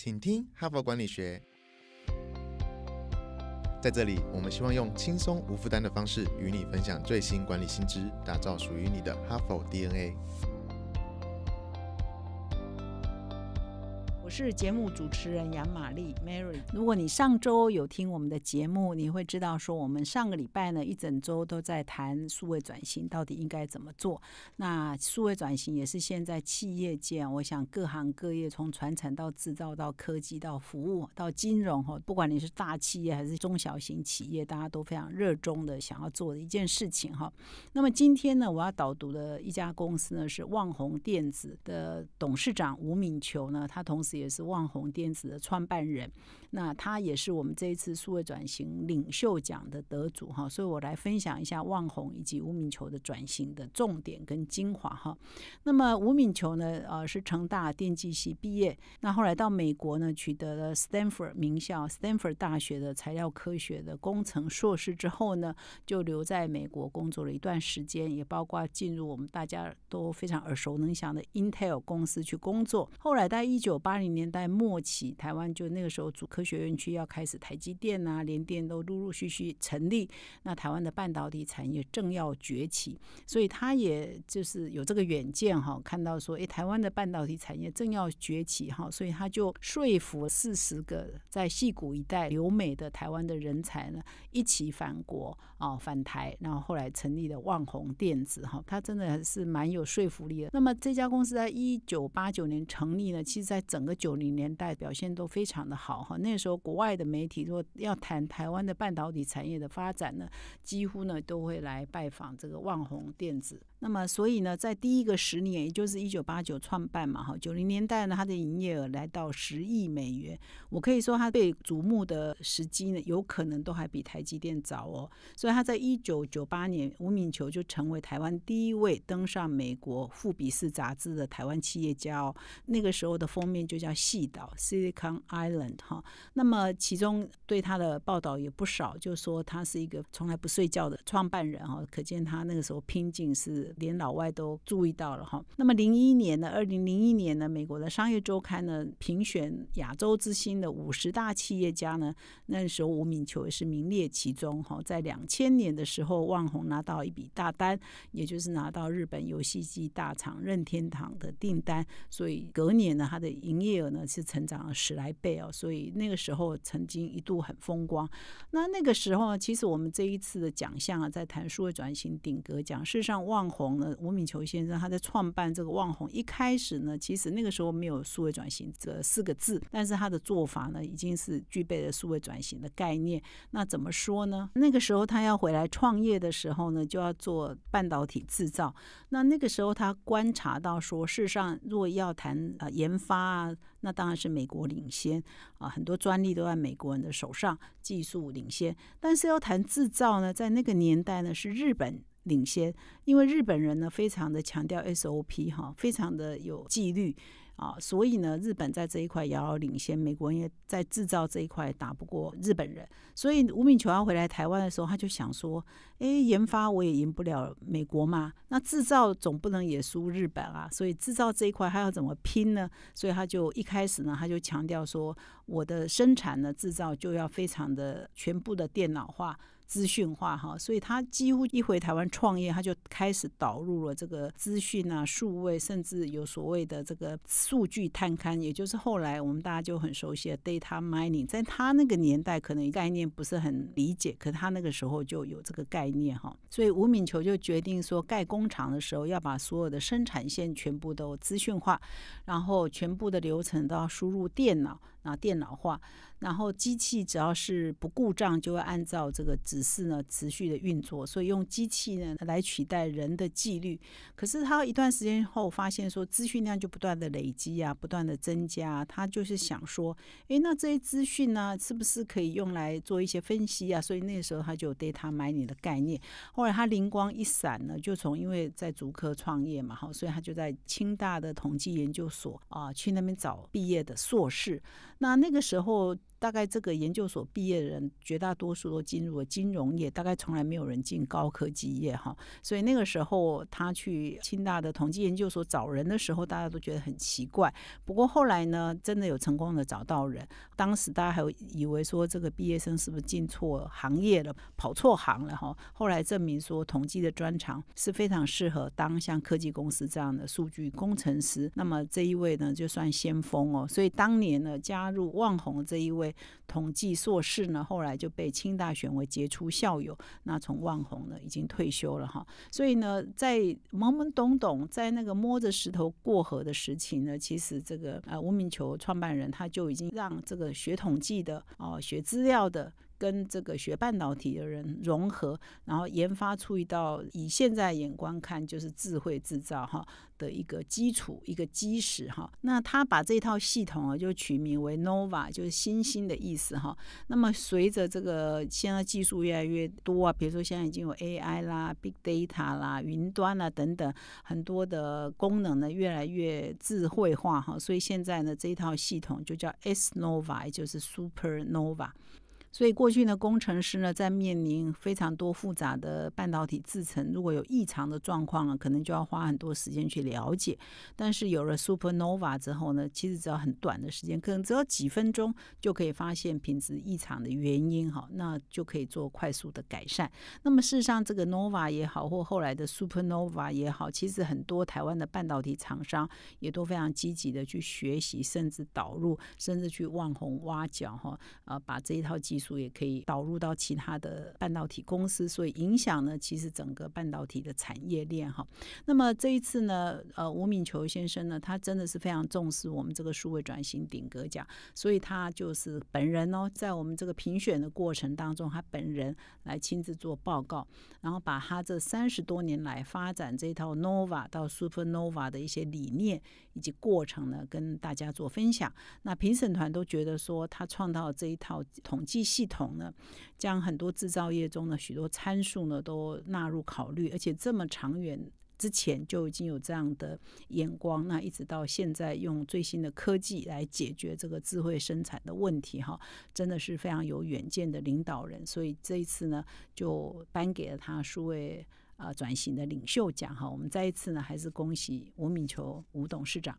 请听《哈佛管理学》。在这里，我们希望用轻松无负担的方式，与你分享最新管理新知，打造属于你的哈佛 DNA。我是节目主持人杨玛丽 Mary。如果你上周有听我们的节目，你会知道说我们上个礼拜呢一整周都在谈数位转型到底应该怎么做。那数位转型也是现在企业界，我想各行各业从传产到制造到科技到服务到金融哈，不管你是大企业还是中小型企业，大家都非常热衷的想要做的一件事情哈。那么今天呢，我要导读的一家公司呢是旺宏电子的董事长吴敏球呢，他同时。也是旺宏电子的创办人，那他也是我们这一次数位转型领袖奖的得主哈，所以我来分享一下旺宏以及吴敏球的转型的重点跟精华哈。那么吴敏球呢，呃，是成大电机系毕业，那后来到美国呢，取得了 Stanford 名校 Stanford 大学的材料科学的工程硕士之后呢，就留在美国工作了一段时间，也包括进入我们大家都非常耳熟能详的 Intel 公司去工作。后来在一九八零年代末期，台湾就那个时候，主科学院区要开始，台积电啊、联电都陆陆续续成立，那台湾的半导体产业正要崛起，所以他也就是有这个远见哈，看到说，诶，台湾的半导体产业正要崛起哈，所以他就说服四十个在戏谷一带留美的台湾的人才呢，一起返国啊，返台，然后后来成立了旺宏电子哈，他真的还是蛮有说服力的。那么这家公司在一九八九年成立呢，其实在整个九零年代表现都非常的好哈，那时候国外的媒体如果要谈台湾的半导体产业的发展呢，几乎呢都会来拜访这个万宏电子。那么，所以呢，在第一个十年，也就是一九八九创办嘛，哈，九零年代呢，他的营业额来到十亿美元。我可以说，他被瞩目的时机呢，有可能都还比台积电早哦。所以他在一九九八年，吴敏球就成为台湾第一位登上美国《富比士》杂志的台湾企业家哦。那个时候的封面就叫“细岛 Silicon Island” 哈。那么，其中对他的报道也不少，就说他是一个从来不睡觉的创办人哦。可见他那个时候拼劲是。连老外都注意到了哈。那么零一年呢，二零零一年呢，美国的商业周刊呢评选亚洲之星的五十大企业家呢，那时候吴敏球也是名列其中哈。在两千年的时候，旺宏拿到一笔大单，也就是拿到日本游戏机大厂任天堂的订单，所以隔年呢，它的营业额呢是成长了十来倍哦。所以那个时候曾经一度很风光。那那个时候，其实我们这一次的奖项啊，在谈数位转型顶格奖，事实上旺。红呢？吴敏球先生他在创办这个旺红一开始呢，其实那个时候没有“数位转型”这四个字，但是他的做法呢，已经是具备了数位转型的概念。那怎么说呢？那个时候他要回来创业的时候呢，就要做半导体制造。那那个时候他观察到说，事实上，若要谈啊研发啊，那当然是美国领先啊，很多专利都在美国人的手上，技术领先。但是要谈制造呢，在那个年代呢，是日本。领先，因为日本人呢，非常的强调 SOP 哈，非常的有纪律。啊，所以呢，日本在这一块遥遥领先，美国因为在制造这一块打不过日本人，所以吴敏琼要回来台湾的时候，他就想说，哎，研发我也赢不了美国嘛，那制造总不能也输日本啊，所以制造这一块他要怎么拼呢？所以他就一开始呢，他就强调说，我的生产呢，制造就要非常的全部的电脑化、资讯化，哈，所以他几乎一回台湾创业，他就开始导入了这个资讯啊、数位，甚至有所谓的这个。数据探勘，也就是后来我们大家就很熟悉的 data mining，在他那个年代可能概念不是很理解，可他那个时候就有这个概念哈。所以吴敏球就决定说，盖工厂的时候要把所有的生产线全部都资讯化，然后全部的流程都要输入电脑。啊，电脑化，然后机器只要是不故障，就会按照这个指示呢持续的运作。所以用机器呢来取代人的纪律。可是他一段时间后发现说，资讯量就不断的累积啊，不断的增加。他就是想说，哎，那这些资讯呢，是不是可以用来做一些分析啊？所以那时候他就 data mining 的概念。后来他灵光一闪呢，就从因为在竹科创业嘛，哈，所以他就在清大的统计研究所啊，去那边找毕业的硕士。那那个时候。大概这个研究所毕业的人，绝大多数都进入了金融业，大概从来没有人进高科技业哈。所以那个时候他去清大的统计研究所找人的时候，大家都觉得很奇怪。不过后来呢，真的有成功的找到人。当时大家还有以为说这个毕业生是不是进错行业了，跑错行了哈。后来证明说统计的专长是非常适合当像科技公司这样的数据工程师。那么这一位呢，就算先锋哦。所以当年呢，加入万宏这一位。统计硕士呢，后来就被清大选为杰出校友。那从万红呢，已经退休了哈。所以呢，在懵懵懂懂，在那个摸着石头过河的时期呢，其实这个呃吴敏球创办人他就已经让这个学统计的哦，学资料的。跟这个学半导体的人融合，然后研发出一道以现在眼光看就是智慧制造哈的一个基础一个基石哈。那他把这套系统啊就取名为 Nova，就是新兴的意思哈。那么随着这个现在技术越来越多啊，比如说现在已经有 AI 啦、Big Data 啦、云端啦等等很多的功能呢，越来越智慧化哈。所以现在呢这套系统就叫 S Nova，也就是 Super Nova。所以过去呢，工程师呢在面临非常多复杂的半导体制成，如果有异常的状况呢，可能就要花很多时间去了解。但是有了 Supernova 之后呢，其实只要很短的时间，可能只要几分钟就可以发现品质异常的原因，哈，那就可以做快速的改善。那么事实上，这个 Nova 也好，或后来的 Supernova 也好，其实很多台湾的半导体厂商也都非常积极的去学习，甚至导入，甚至去望红挖角，哈，呃，把这一套技术。也可以导入到其他的半导体公司，所以影响呢，其实整个半导体的产业链哈。那么这一次呢，呃，吴敏球先生呢，他真的是非常重视我们这个数位转型顶格奖，所以他就是本人哦，在我们这个评选的过程当中，他本人来亲自做报告，然后把他这三十多年来发展这套 Nova 到 Super Nova 的一些理念以及过程呢，跟大家做分享。那评审团都觉得说，他创造这一套统计。系统呢，将很多制造业中的许多参数呢都纳入考虑，而且这么长远之前就已经有这样的眼光，那一直到现在用最新的科技来解决这个智慧生产的问题，哈，真的是非常有远见的领导人。所以这一次呢，就颁给了他数位呃转型的领袖奖哈。我们再一次呢，还是恭喜吴敏球吴董事长。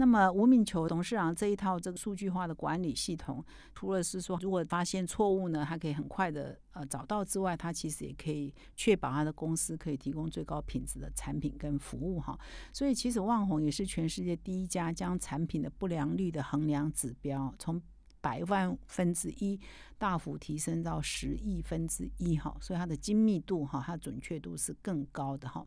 那么吴敏求董事长这一套这个数据化的管理系统，除了是说如果发现错误呢，他可以很快的呃找到之外，他其实也可以确保他的公司可以提供最高品质的产品跟服务哈。所以其实万红也是全世界第一家将产品的不良率的衡量指标从百万分之一。大幅提升到十亿分之一哈，所以它的精密度哈，它准确度是更高的哈。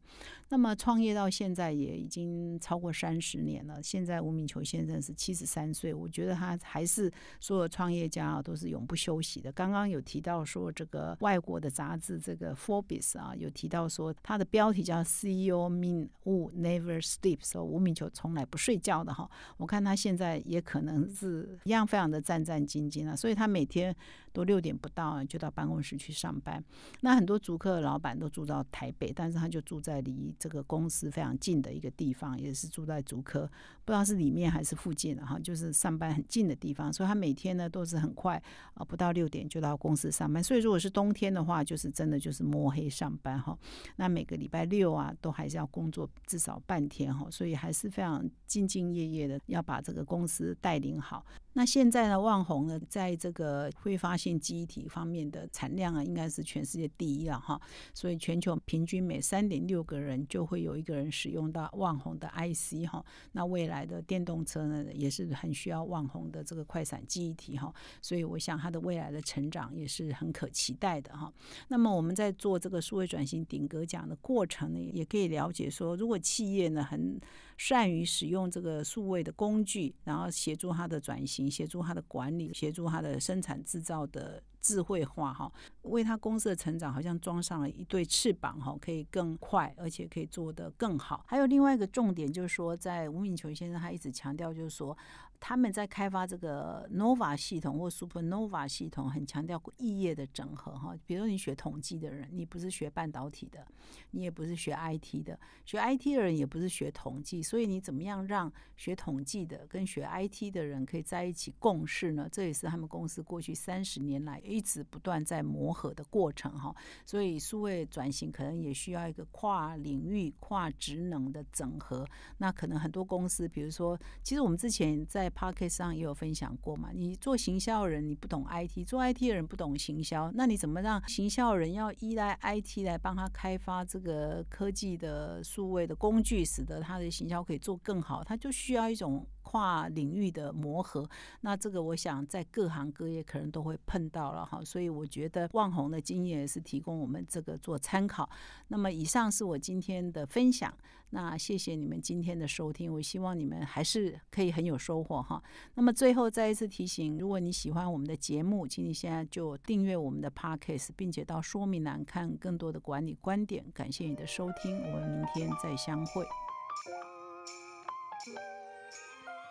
那么创业到现在也已经超过三十年了，现在吴敏球先生是七十三岁，我觉得他还是所有创业家啊都是永不休息的。刚刚有提到说这个外国的杂志这个 Forbes 啊有提到说它的标题叫 CEO Mean w o Never Sleeps，说吴敏球从来不睡觉的哈。我看他现在也可能是一样非常的战战兢兢啊，所以他每天。都六点不到就到办公室去上班。那很多足客老板都住到台北，但是他就住在离这个公司非常近的一个地方，也是住在足客，不知道是里面还是附近的哈，就是上班很近的地方。所以他每天呢都是很快啊，不到六点就到公司上班。所以如果是冬天的话，就是真的就是摸黑上班哈。那每个礼拜六啊，都还是要工作至少半天哈，所以还是非常兢兢业业的要把这个公司带领好。那现在呢，万红呢，在这个挥发性记忆体方面的产量啊，应该是全世界第一了哈。所以全球平均每三点六个人就会有一个人使用到万红的 IC 哈。那未来的电动车呢，也是很需要万红的这个快闪记忆体哈。所以我想它的未来的成长也是很可期待的哈。那么我们在做这个数位转型顶格奖的过程呢，也可以了解说，如果企业呢很善于使用这个数位的工具，然后协助他的转型，协助他的管理，协助他的生产制造的。智慧化哈，为他公司的成长好像装上了一对翅膀哈，可以更快，而且可以做得更好。还有另外一个重点就是说，在吴敏球先生他一直强调，就是说他们在开发这个 Nova 系统或 Super Nova 系统，很强调异业的整合哈。比如你学统计的人，你不是学半导体的，你也不是学 IT 的；学 IT 的人也不是学统计，所以你怎么样让学统计的跟学 IT 的人可以在一起共事呢？这也是他们公司过去三十年来。一直不断在磨合的过程哈，所以数位转型可能也需要一个跨领域、跨职能的整合。那可能很多公司，比如说，其实我们之前在 p a r k e t 上也有分享过嘛。你做行销的人，你不懂 IT；做 IT 的人不懂行销。那你怎么让行销人要依赖 IT 来帮他开发这个科技的数位的工具，使得他的行销可以做更好？他就需要一种。化领域的磨合，那这个我想在各行各业可能都会碰到了哈，所以我觉得万红的经验也是提供我们这个做参考。那么以上是我今天的分享，那谢谢你们今天的收听，我希望你们还是可以很有收获哈。那么最后再一次提醒，如果你喜欢我们的节目，请你现在就订阅我们的 podcast，并且到说明栏看更多的管理观点。感谢你的收听，我们明天再相会。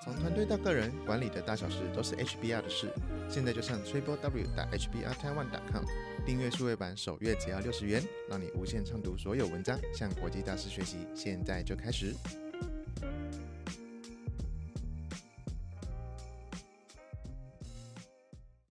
从团队到个人，管理的大小事都是 HBR 的事。现在就上 TripleW 打 HBRTaiwan.com，订阅数位版，首月只要六十元，让你无限畅读所有文章，向国际大师学习。现在就开始。